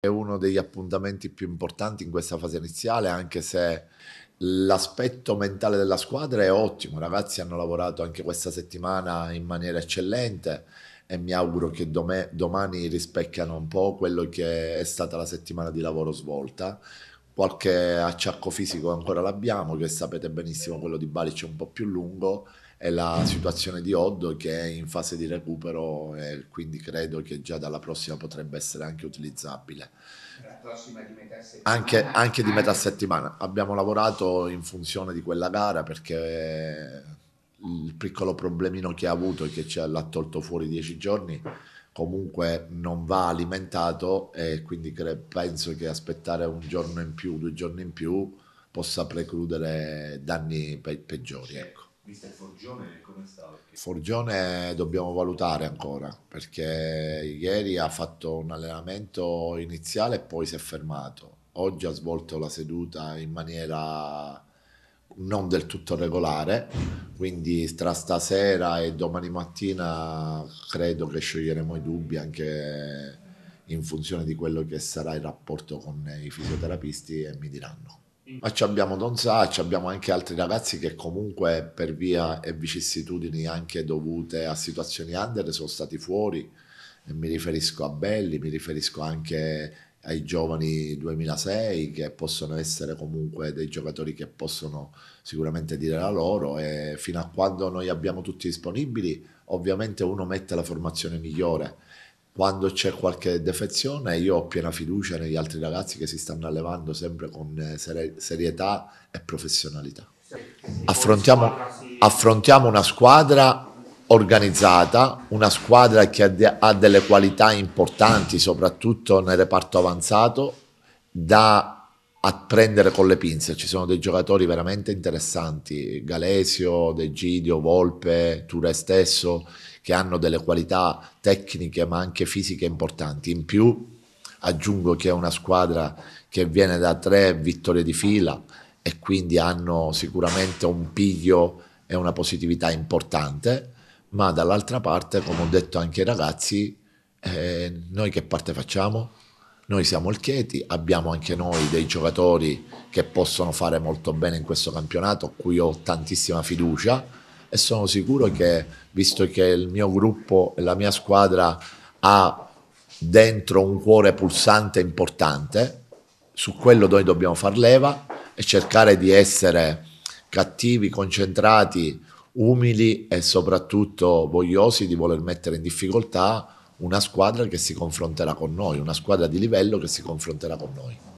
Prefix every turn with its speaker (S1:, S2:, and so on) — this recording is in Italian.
S1: è uno degli appuntamenti più importanti in questa fase iniziale, anche se l'aspetto mentale della squadra è ottimo. I ragazzi hanno lavorato anche questa settimana in maniera eccellente e mi auguro che domani rispecchiano un po' quello che è stata la settimana di lavoro svolta qualche acciacco fisico ancora l'abbiamo, che sapete benissimo quello di Balic è un po' più lungo e la mm. situazione di Oddo che è in fase di recupero e quindi credo che già dalla prossima potrebbe essere anche utilizzabile. La prossima di metà settimana. Anche, anche di metà ah. settimana. Abbiamo lavorato in funzione di quella gara perché il piccolo problemino che ha avuto e che ci ha, l'ha tolto fuori dieci giorni comunque non va alimentato e quindi cre- penso che aspettare un giorno in più, due giorni in più possa precludere danni pe- peggiori. Cioè, ecco. Mister Forgione come sta? Forgione dobbiamo valutare ancora perché ieri ha fatto un allenamento iniziale e poi si è fermato. Oggi ha svolto la seduta in maniera non del tutto regolare, quindi tra stasera e domani mattina credo che scioglieremo i dubbi anche in funzione di quello che sarà il rapporto con i fisioterapisti e mi diranno. Mm. Ma ci abbiamo Don Sa, abbiamo anche altri ragazzi che comunque per via e vicissitudini anche dovute a situazioni under sono stati fuori, mi riferisco a Belli, mi riferisco anche ai giovani 2006 che possono essere comunque dei giocatori che possono sicuramente dire la loro e fino a quando noi abbiamo tutti disponibili ovviamente uno mette la formazione migliore quando c'è qualche defezione io ho piena fiducia negli altri ragazzi che si stanno allevando sempre con eh, serietà e professionalità affrontiamo, affrontiamo una squadra organizzata, una squadra che ha, de ha delle qualità importanti, soprattutto nel reparto avanzato, da prendere con le pinze. Ci sono dei giocatori veramente interessanti, Galesio, De Gidio, Volpe, Ture stesso, che hanno delle qualità tecniche ma anche fisiche importanti. In più aggiungo che è una squadra che viene da tre vittorie di fila e quindi hanno sicuramente un piglio e una positività importante ma dall'altra parte, come ho detto anche ai ragazzi, eh, noi che parte facciamo? Noi siamo il Chieti, abbiamo anche noi dei giocatori che possono fare molto bene in questo campionato, a cui ho tantissima fiducia e sono sicuro che, visto che il mio gruppo e la mia squadra ha dentro un cuore pulsante importante, su quello noi dobbiamo far leva e cercare di essere cattivi, concentrati, umili e soprattutto vogliosi di voler mettere in difficoltà una squadra che si confronterà con noi, una squadra di livello che si confronterà con noi.